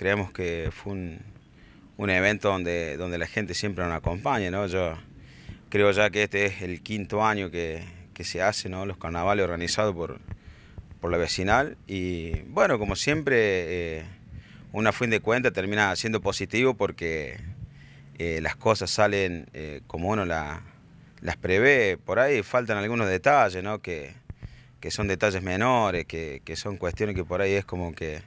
creemos que fue un, evento donde, donde la gente siempre nos acompaña, ¿no? Yo creo ya que este es el quinto año que, se hace, ¿no? Los carnavales organizados por, por la vecinal y bueno, como siempre, eh, una fin de cuenta termina siendo positivo porque eh, las cosas salen eh, como uno la, las prevé. Por ahí faltan algunos detalles, ¿no? Que, son detalles menores, que son cuestiones que por ahí es como que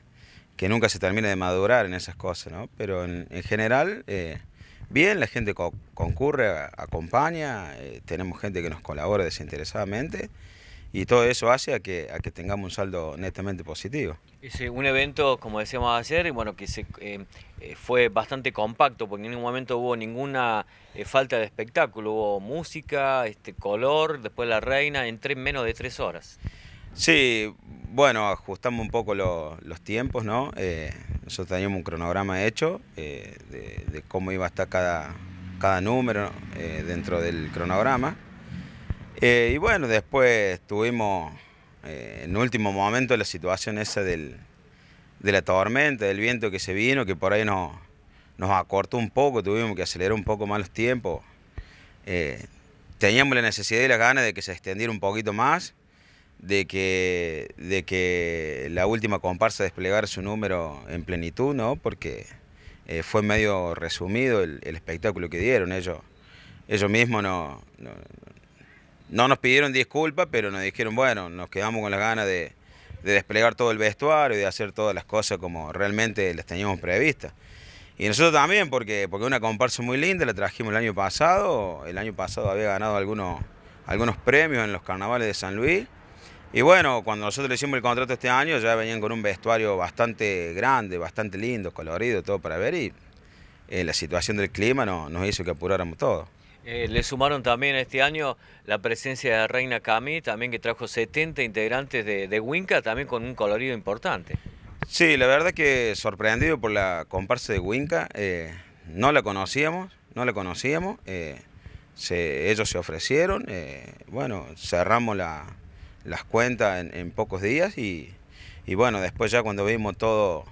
que nunca se termine de madurar en esas cosas, ¿no? Pero en, general, eh, bien, la gente concurre, acompaña, eh, tenemos gente que nos colabora desinteresadamente y todo eso hace a que, tengamos un saldo netamente positivo. Es un evento, como decíamos ayer, bueno, que se, eh, fue bastante compacto, porque en ningún momento hubo ninguna falta de espectáculo, hubo música, este, color, después la reina, en tres, menos de tres horas. Sí, bueno, ajustamos un poco los tiempos, ¿no? Eh, nosotros teníamos un cronograma hecho eh, de, cómo iba a estar cada, cada número eh, dentro del cronograma. y bueno, después tuvimos en último momento la situación esa del, de la tormenta, del viento que se vino, que por ahí nos, nos acortó un poco, tuvimos que acelerar un poco más los tiempos. teníamos la necesidad y las ganas de que se extendiera un poquito más de que, la última comparsa desplegara su número en plenitud, Porque eh, fue medio resumido el, espectáculo que dieron. Ellos, ellos mismos no, nos pidieron disculpas, pero nos dijeron, bueno, nos quedamos con las ganas de, desplegar todo el vestuario y de hacer todas las cosas como realmente las teníamos previstas. Y nosotros también, porque, porque una comparsa muy linda, la trajimos el año pasado. El año pasado había ganado algunos, algunos premios en los carnavales de San Luis. Y bueno, cuando nosotros le hicimos el contrato este año, ya venían con un vestuario bastante grande, bastante lindo, colorido, todo para ver. Y eh, la situación del clima no, nos hizo que apuráramos todo. Eh, le sumaron también este año la presencia de Reina Cami, también que trajo 70 integrantes de, Winca, también con un colorido importante. Sí, la verdad que sorprendido por la comparsa de Winca. Eh, no la conocíamos, no la conocíamos. ellos se ofrecieron. bueno, cerramos la las cuentas en, pocos días y, bueno, después ya cuando vimos todo,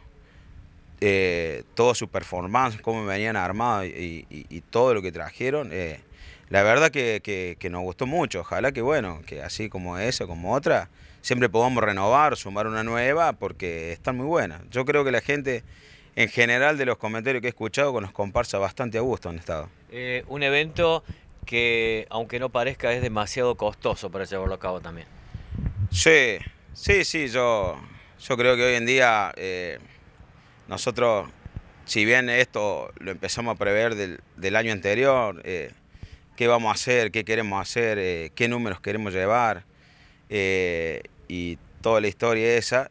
eh, su performance, cómo venían armados y, todo lo que trajeron, eh, la verdad que, nos gustó mucho. Ojalá que bueno, que así como esa, como otra, siempre podamos renovar, sumar una nueva, porque están muy buenas. Yo creo que la gente, en general, de los comentarios que he escuchado, con los comparsa bastante a gusto han estado. Eh, un evento que, aunque no parezca, es demasiado costoso para llevarlo a cabo también. Sí, sí, sí, yo, yo creo que hoy en día eh, nosotros, si bien esto lo empezamos a prever del, del año anterior, eh, qué vamos a hacer, qué queremos hacer, eh, qué números queremos llevar y toda la historia esa,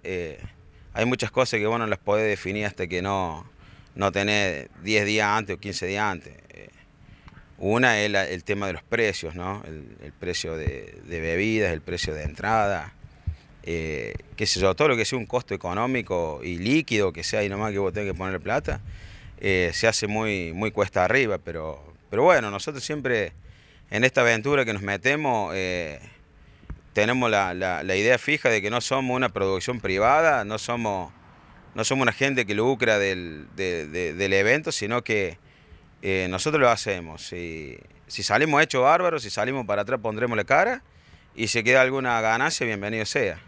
hay muchas cosas que vos no las podés definir hasta que no, no tenés 10 días antes o 15 días antes. Una es el tema de los precios, ¿no? El, precio de, bebidas, el precio de entrada, eh, qué sé yo, todo lo que sea un costo económico y líquido que sea y nomás que vos tengas que poner plata, eh, se hace muy, muy cuesta arriba, pero, pero bueno, nosotros siempre en esta aventura que nos metemos eh, tenemos la, idea fija de que no somos una producción privada, no somos, no somos una gente que lucra del, del evento, sino que eh, nosotros lo hacemos. Si, salimos hechos bárbaros, si salimos para atrás pondremos la cara y si queda alguna ganancia, bienvenido sea.